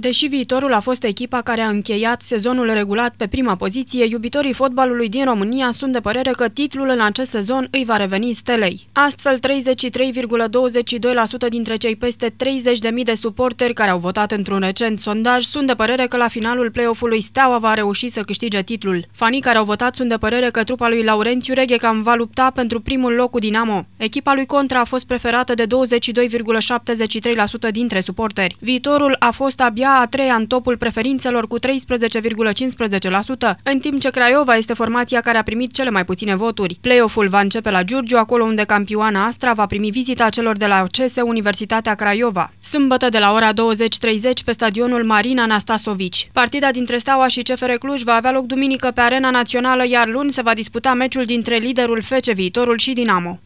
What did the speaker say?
Deși viitorul a fost echipa care a încheiat sezonul regulat pe prima poziție, iubitorii fotbalului din România sunt de părere că titlul în acest sezon îi va reveni stelei. Astfel, 33,22% dintre cei peste 30.000 de suporteri care au votat într-un recent sondaj sunt de părere că la finalul play-off-ului Steaua va reuși să câștige titlul. Fanii care au votat sunt de părere că trupa lui Laurențiu Reghecam va lupta pentru primul loc cu Dinamo. Echipa lui Contra a fost preferată de 22,73% dintre suporteri. Viitorul a fost abia a treia în topul preferințelor cu 13,15%, în timp ce Craiova este formația care a primit cele mai puține voturi. Play-off-ul va începe la Giurgiu, acolo unde campioana Astra va primi vizita celor de la CESE Universitatea Craiova. Sâmbătă de la ora 20.30 pe stadionul Marina Anastasovici. Partida dintre Steaua și CFR Cluj va avea loc duminică pe Arena Națională, iar luni se va disputa meciul dintre liderul FC Viitorul și Dinamo.